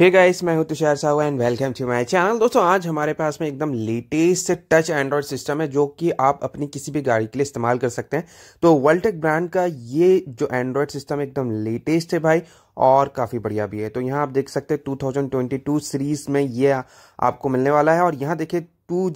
हे guys मैं हूं Tushar Sahu and welcome to my channel दोस्तों आज हमारे पास में एकदम लेटेस्ट टच एंड्रॉयड सिस्टम है जो कि आप अपनी किसी भी गाड़ी के लिए इस्तेमाल कर सकते हैं तो वर्ल्टेक ब्रांड का ये जो एंड्रॉयड सिस्टम एकदम लेटेस्ट है भाई और काफ़ी बढ़िया भी है तो यहाँ आप देख सकते हैं टू सीरीज में ये आपको मिलने वाला है और यहाँ देखिए टू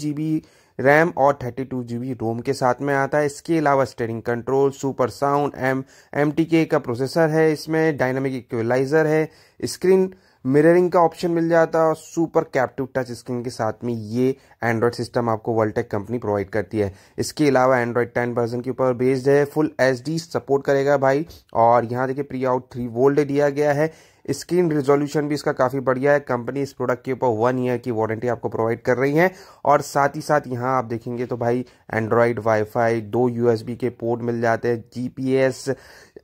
रैम और थर्टी टू जी रोम के साथ में आता है इसके अलावा steering control super sound M M का प्रोसेसर है इसमें डायनामिक इक्वलाइजर है स्क्रीन मिररिंग का ऑप्शन मिल जाता है और सुपर कैप्टिव टच स्क्रीन के साथ में ये एंड्रॉयड सिस्टम आपको वर्ल्टेक कंपनी प्रोवाइड करती है इसके अलावा एंड्रॉयड टेन वर्जन के ऊपर बेस्ड है फुल एच सपोर्ट करेगा भाई और यहाँ देखिए प्री आउट थ्री वोल्ट दिया गया है स्क्रीन रिजोल्यूशन भी इसका काफ़ी बढ़िया है कंपनी इस प्रोडक्ट के ऊपर वन ईयर की वारंटी आपको प्रोवाइड कर रही है और साथ ही साथ यहाँ आप देखेंगे तो भाई एंड्रॉयड वाईफाई दो यूएसबी के पोर्ट मिल जाते हैं जीपीएस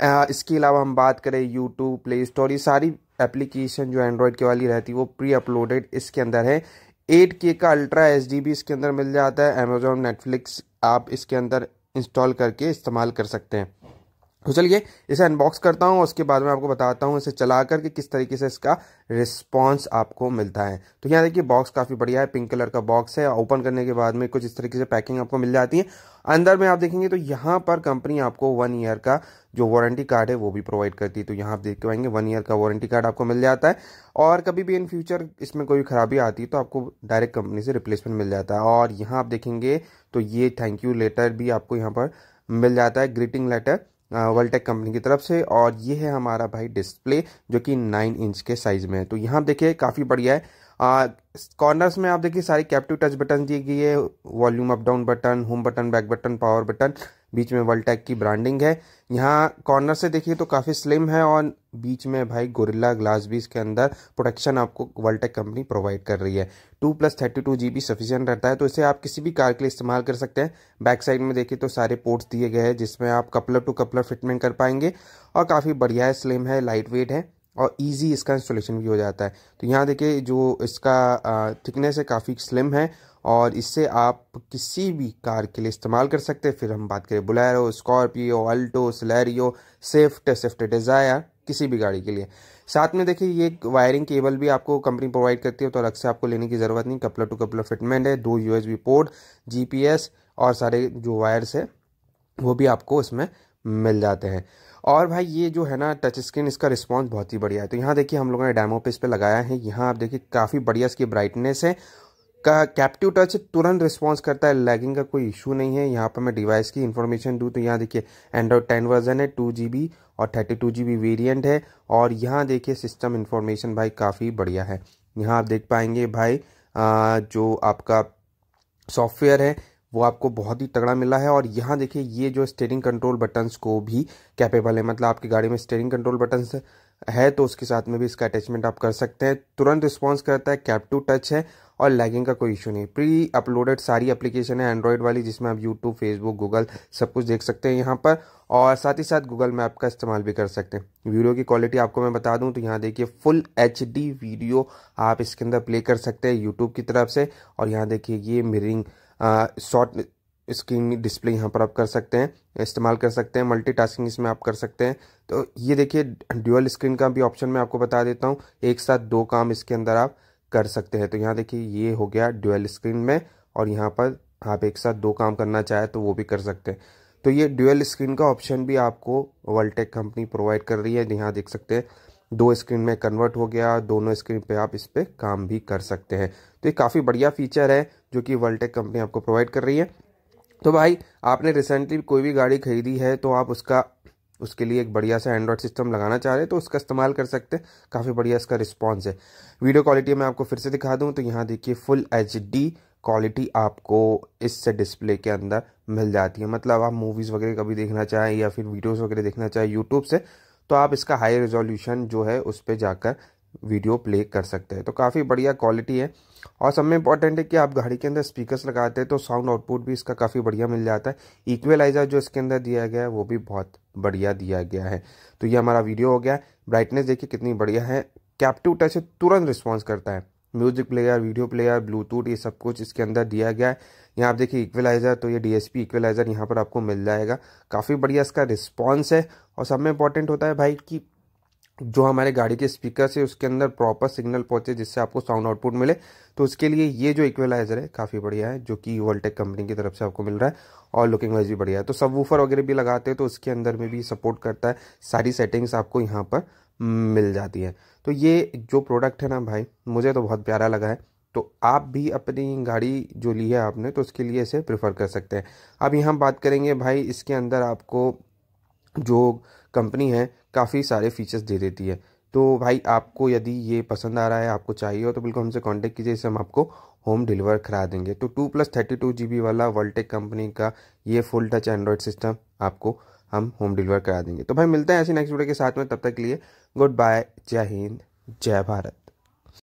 इसके अलावा हम बात करें यूट्यूब प्ले स्टोर ये सारी एप्लीकेशन जो एंड्रॉयड के वाली रहती है वो प्री अपलोडेड इसके अंदर है एट के का अल्ट्रा एच डी भी इसके अंदर मिल जाता है अमेजोन नेटफ्लिक्स आप इसके अंदर इंस्टॉल करके इस्तेमाल कर सकते हैं तो चलिए इसे अनबॉक्स करता हूँ उसके बाद मैं आपको बताता हूँ इसे चला कर के किस तरीके से इसका रिस्पांस आपको मिलता है तो यहाँ देखिए बॉक्स काफ़ी बढ़िया है पिंक कलर का बॉक्स है ओपन करने के बाद में कुछ इस तरीके से पैकिंग आपको मिल जाती है अंदर में आप देखेंगे तो यहाँ पर कंपनी आपको वन ईयर का जो वारंटी कार्ड है वो भी प्रोवाइड करती है तो यहाँ आप देख पाएंगे वन ईयर का वारंटी कार्ड आपको मिल जाता है और कभी भी इन फ्यूचर इसमें कोई खराबी आती है तो आपको डायरेक्ट कंपनी से रिप्लेसमेंट मिल जाता है और यहाँ आप देखेंगे तो ये थैंक यू लेटर भी आपको यहाँ पर मिल जाता है ग्रीटिंग लेटर वर्ल्टेक कंपनी की तरफ से और ये है हमारा भाई डिस्प्ले जो कि नाइन इंच के साइज़ में है तो यहाँ देखिए काफ़ी बढ़िया है कॉर्नर्स में आप देखिए सारी कैप्टिव टच बटन दिए गई है volume up down button home button back button power button बीच में वर्ल्टैक की ब्रांडिंग है यहाँ कॉर्नर से देखिए तो काफ़ी स्लिम है और बीच में भाई गोरिल्ला ग्लास भी इसके अंदर प्रोटेक्शन आपको वर्ल्टैक कंपनी प्रोवाइड कर रही है two plus thirty two G B sufficient रहता है तो इसे आप किसी भी कार के लिए इस्तेमाल कर सकते हैं बैक साइड में देखिए तो सारे पोर्ट्स दिए गए हैं जिसमें आप कपलर टू कपलर फिटमेंट कर पाएंगे और काफ़ी बढ़िया है स्लिम है लाइट वेट है और इजी इसका इंस्टॉलेशन भी हो जाता है तो यहाँ देखिए जो इसका थिकनेस है काफ़ी स्लिम है और इससे आप किसी भी कार के लिए इस्तेमाल कर सकते हैं फिर हम बात करें Bolero Scorpio Alto Celerio Swift Swift Dzire किसी भी गाड़ी के लिए साथ में देखिए ये वायरिंग केबल भी आपको कंपनी प्रोवाइड करती है तो अलग से आपको लेने की ज़रूरत नहीं कपलर टू कपलर फिटमेंट है दो यूएसबी पोर्ट जीपीएस और सारे जो वायर्स है वो भी आपको इसमें मिल जाते हैं और भाई ये जो है ना टच स्क्रीन इसका रिस्पॉन्स बहुत ही बढ़िया है तो यहाँ देखिए हम लोगों ने डेमो पे इस पर लगाया है यहाँ आप देखिए काफ़ी बढ़िया इसकी ब्राइटनेस है का कैप्टिव टच तुरंत रिस्पॉन्स करता है लैगिंग का कोई इशू नहीं है यहाँ पर मैं डिवाइस की इन्फॉर्मेशन दूँ तो यहाँ देखिए एंड्रॉयड टेन वर्जन है टू जी और थर्टी टू जी वेरियंट है और यहाँ देखिए सिस्टम इन्फॉर्मेशन भाई काफ़ी बढ़िया है यहाँ आप देख पाएंगे भाई आ, जो आपका सॉफ्टवेयर है वो आपको बहुत ही तगड़ा मिला है और यहाँ देखिए ये जो स्टेयरिंग कंट्रोल बटन्स को भी कैपेबल है मतलब आपकी गाड़ी में स्टेयरिंग कंट्रोल बटन्स है तो उसके साथ में भी इसका अटैचमेंट आप कर सकते हैं तुरंत रिस्पॉन्स करता है कैप टू टच है और लैगिंग का कोई इशू नहीं प्री अपलोडेड सारी एप्लीकेशन है एंड्रॉयड वाली जिसमें आप यूट्यूब फेसबुक गूगल सब कुछ देख सकते हैं यहाँ पर और साथ ही साथ गूगल मैप का इस्तेमाल भी कर सकते हैं वीडियो की क्वालिटी आपको मैं बता दूं तो यहाँ देखिए फुल एच वीडियो आप इसके अंदर प्ले कर सकते हैं यूट्यूब की तरफ से और यहाँ देखिए ये मिरिंग शॉर्ट स्क्रीन डिस्प्ले यहाँ पर आप कर सकते हैं इस्तेमाल कर सकते हैं मल्टीटास्किंग इसमें आप कर सकते हैं तो ये देखिए ड्यूअल स्क्रीन का भी ऑप्शन मैं आपको बता देता हूँ एक साथ दो काम इसके अंदर आप कर सकते हैं तो यहाँ देखिए ये हो गया ड्यूअल स्क्रीन में और यहाँ पर आप एक साथ दो काम करना चाहें तो वो भी कर सकते हैं तो ये ड्यूअल स्क्रीन का ऑप्शन भी आपको वर्ल्टेक कंपनी प्रोवाइड कर रही है यहाँ देख सकते हैं दो स्क्रीन में कन्वर्ट हो गया दोनों स्क्रीन पे आप इस पर काम भी कर सकते हैं तो ये काफ़ी बढ़िया फीचर है जो कि वर्ल्टेक कंपनी आपको प्रोवाइड कर रही है तो भाई आपने रिसेंटली कोई भी गाड़ी खरीदी है तो आप उसका उसके लिए एक बढ़िया सा एंड्रॉयड सिस्टम लगाना चाह रहे हैं तो उसका इस्तेमाल कर सकते हैं काफ़ी बढ़िया इसका रिस्पॉन्स है वीडियो क्वालिटी मैं आपको फिर से दिखा दूँ तो यहाँ देखिए फुल एच क्वालिटी आपको इस डिस्प्ले के अंदर मिल जाती है मतलब आप मूवीज़ वगैरह कभी देखना चाहें या फिर वीडियोज़ वगैरह देखना चाहें यूट्यूब से तो आप इसका हाई रेजोल्यूशन जो है उस पर जाकर वीडियो प्ले कर सकते हैं तो काफ़ी बढ़िया क्वालिटी है और सब में इंपॉर्टेंट है कि आप गाड़ी के अंदर स्पीकर्स लगाते हैं तो साउंड आउटपुट भी इसका काफ़ी बढ़िया मिल जाता है इक्वेलाइजर जो इसके अंदर दिया गया है वो भी बहुत बढ़िया दिया गया है तो ये हमारा वीडियो हो गया ब्राइटनेस देखिए कितनी बढ़िया है कैप्टिव टच से तुरंत रिस्पॉन्स करता है music player video player Bluetooth ये सब कुछ इसके अंदर दिया गया है यहाँ आप देखिए इक्वलाइज़र तो ये डीएसपी इक्वलाइज़र यहाँ पर आपको मिल जाएगा काफ़ी बढ़िया इसका रिस्पॉन्स है और सब में इंपॉर्टेंट होता है भाई कि जो हमारे गाड़ी के स्पीकर से उसके अंदर प्रॉपर सिग्नल पहुंचे जिससे आपको साउंड आउटपुट मिले तो उसके लिए ये जो इक्वलाइजर है काफ़ी बढ़िया है जो कि वोल्टेक कंपनी की तरफ से आपको मिल रहा है और लुकिंग वाइज भी बढ़िया है तो सब वूफर वगैरह भी लगाते हैं तो उसके अंदर में भी सपोर्ट करता है सारी सेटिंग्स आपको यहाँ पर हम्म, मिल जाती है तो ये जो प्रोडक्ट है ना भाई मुझे तो बहुत प्यारा लगा है तो आप भी अपनी गाड़ी जो ली है आपने तो उसके लिए इसे प्रेफर कर सकते हैं अब यहाँ बात करेंगे भाई इसके अंदर आपको जो कंपनी है काफ़ी सारे फीचर्स दे देती है तो भाई आपको यदि ये पसंद आ रहा है आपको चाहिए हो तो बिल्कुल हमसे कांटेक्ट कीजिए इसे हम आपको होम डिलीवर करा देंगे तो two plus thirty two G B वाला वर्ल्टेक कंपनी का ये फुल टच एंड्रॉयड सिस्टम आपको हम होम डिलीवर करा देंगे तो भाई मिलते हैं ऐसे नेक्स्ट वीडियो के साथ में तब तक के लिए गुड बाय जय हिंद जय भारत